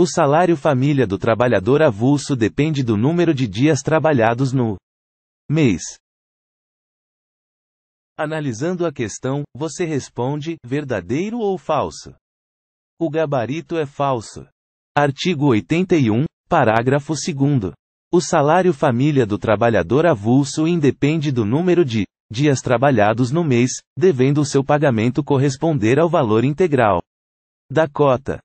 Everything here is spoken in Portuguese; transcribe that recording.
O salário família do trabalhador avulso depende do número de dias trabalhados no mês. Analisando a questão, você responde: verdadeiro ou falso? O gabarito é falso. Artigo 81, parágrafo 2. O salário família do trabalhador avulso independe do número de dias trabalhados no mês, devendo o seu pagamento corresponder ao valor integral da cota.